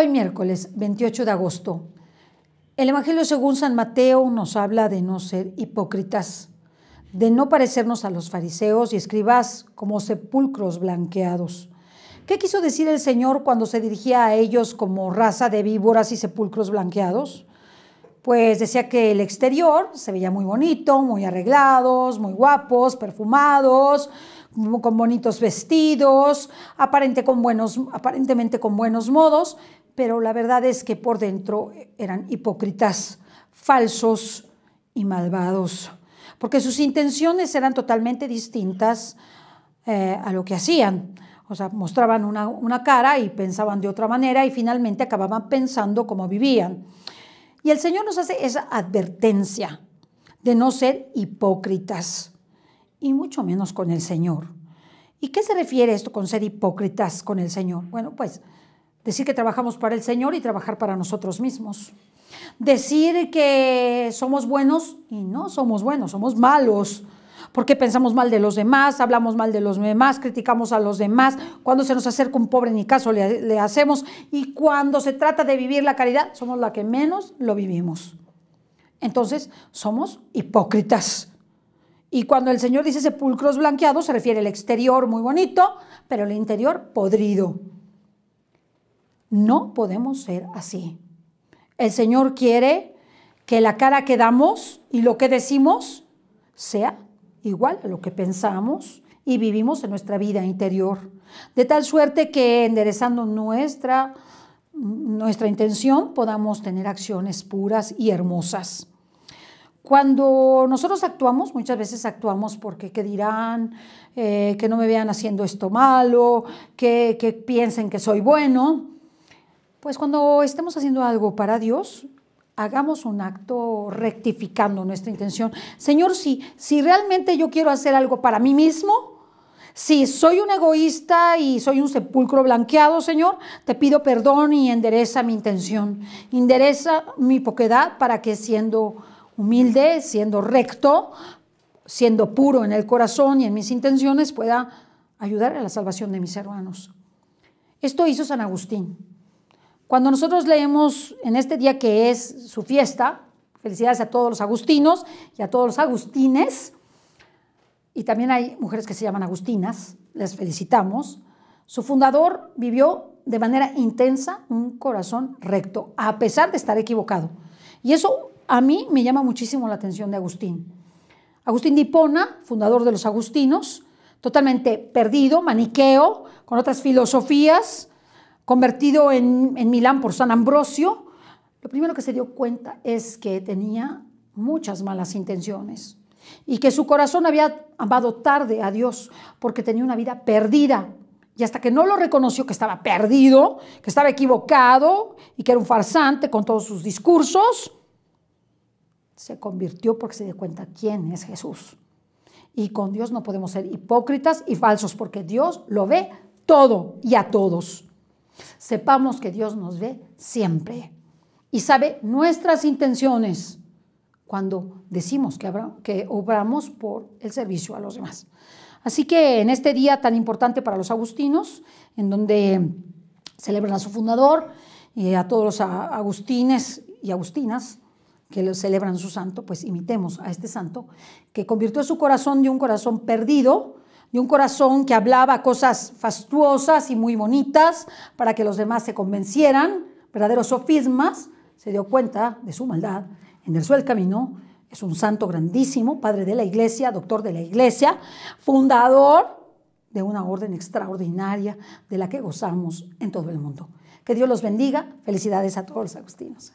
Hoy miércoles 28 de agosto. El Evangelio según San Mateo nos habla de no ser hipócritas, de no parecernos a los fariseos y escribas como sepulcros blanqueados. ¿Qué quiso decir el Señor cuando se dirigía a ellos como raza de víboras y sepulcros blanqueados? Pues decía que el exterior se veía muy bonito, muy arreglados, muy guapos, perfumados, con bonitos vestidos, aparente con buenos, aparentemente con buenos modos, pero la verdad es que por dentro eran hipócritas, falsos y malvados, porque sus intenciones eran totalmente distintas eh, a lo que hacían. O sea, mostraban una, una cara y pensaban de otra manera y finalmente acababan pensando como vivían. Y el Señor nos hace esa advertencia de no ser hipócritas, y mucho menos con el Señor. ¿Y qué se refiere esto con ser hipócritas con el Señor? Bueno, pues Decir que trabajamos para el Señor y trabajar para nosotros mismos. Decir que somos buenos y no somos buenos, somos malos. Porque pensamos mal de los demás, hablamos mal de los demás, criticamos a los demás. Cuando se nos acerca un pobre, ni caso le, hacemos. Y cuando se trata de vivir la caridad, somos la que menos lo vivimos. Entonces, somos hipócritas. Y cuando el Señor dice sepulcros blanqueados, se refiere al exterior muy bonito, pero el interior podrido. No podemos ser así. El Señor quiere que la cara que damos y lo que decimos sea igual a lo que pensamos y vivimos en nuestra vida interior. De tal suerte que enderezando nuestra, nuestra intención podamos tener acciones puras y hermosas. Cuando nosotros actuamos, muchas veces actuamos porque qué dirán, eh, que no me vean haciendo esto malo, que piensen que soy bueno. Pues cuando estemos haciendo algo para Dios, hagamos un acto rectificando nuestra intención. Señor, si, si realmente yo quiero hacer algo para mí mismo, si soy un egoísta y soy un sepulcro blanqueado, Señor, te pido perdón y endereza mi intención, endereza mi poquedad para que siendo humilde, siendo recto, siendo puro en el corazón y en mis intenciones, pueda ayudar a la salvación de mis hermanos. Esto hizo San Agustín. Cuando nosotros leemos en este día que es su fiesta, felicidades a todos los agustinos y a todos los agustines, y también hay mujeres que se llaman agustinas, les felicitamos, su fundador vivió de manera intensa un corazón recto, a pesar de estar equivocado. Y eso a mí me llama muchísimo la atención de Agustín. Agustín de fundador de los agustinos, totalmente perdido, maniqueo, con otras filosofías, convertido en, Milán por San Ambrosio, lo primero que se dio cuenta es que tenía muchas malas intenciones y que su corazón había amado tarde a Dios porque tenía una vida perdida. Y hasta que no lo reconoció que estaba perdido, que estaba equivocado y que era un farsante con todos sus discursos, se convirtió porque se dio cuenta quién es Jesús. Y con Dios no podemos ser hipócritas y falsos porque Dios lo ve todo y a todos. Sepamos que Dios nos ve siempre y sabe nuestras intenciones cuando decimos que, obramos por el servicio a los demás. Así que en este día tan importante para los agustinos, en donde celebran a su fundador, y a todos los agustines y agustinas que celebran su santo, pues imitemos a este santo que convirtió su corazón de un corazón perdido de un corazón que hablaba cosas fastuosas y muy bonitas para que los demás se convencieran, verdaderos sofismas, se dio cuenta de su maldad, En el camino, es un santo grandísimo, padre de la iglesia, doctor de la iglesia, fundador de una orden extraordinaria de la que gozamos en todo el mundo. Que Dios los bendiga, felicidades a todos los agustinos.